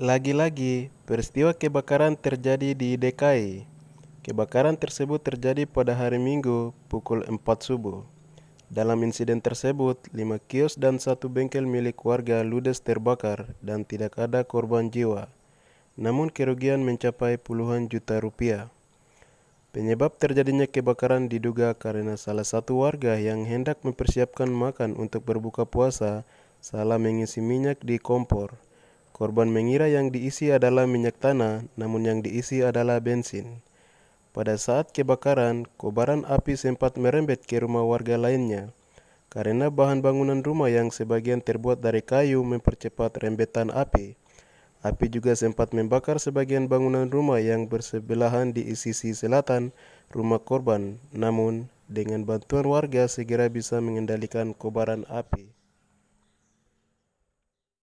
Lagi-lagi, peristiwa kebakaran terjadi di DKI. Kebakaran tersebut terjadi pada hari Minggu pukul 4 subuh. Dalam insiden tersebut, 5 kios dan satu bengkel milik warga ludes terbakar dan tidak ada korban jiwa. Namun kerugian mencapai puluhan juta rupiah. Penyebab terjadinya kebakaran diduga karena salah satu warga yang hendak mempersiapkan makan untuk berbuka puasa salah mengisi minyak di kompor. Korban mengira yang diisi adalah minyak tanah, namun yang diisi adalah bensin. Pada saat kebakaran, kobaran api sempat merembet ke rumah warga lainnya. Karena bahan bangunan rumah yang sebagian terbuat dari kayu mempercepat rembetan api. Api juga sempat membakar sebagian bangunan rumah yang bersebelahan di sisi selatan rumah korban. Namun, dengan bantuan warga segera bisa mengendalikan kobaran api.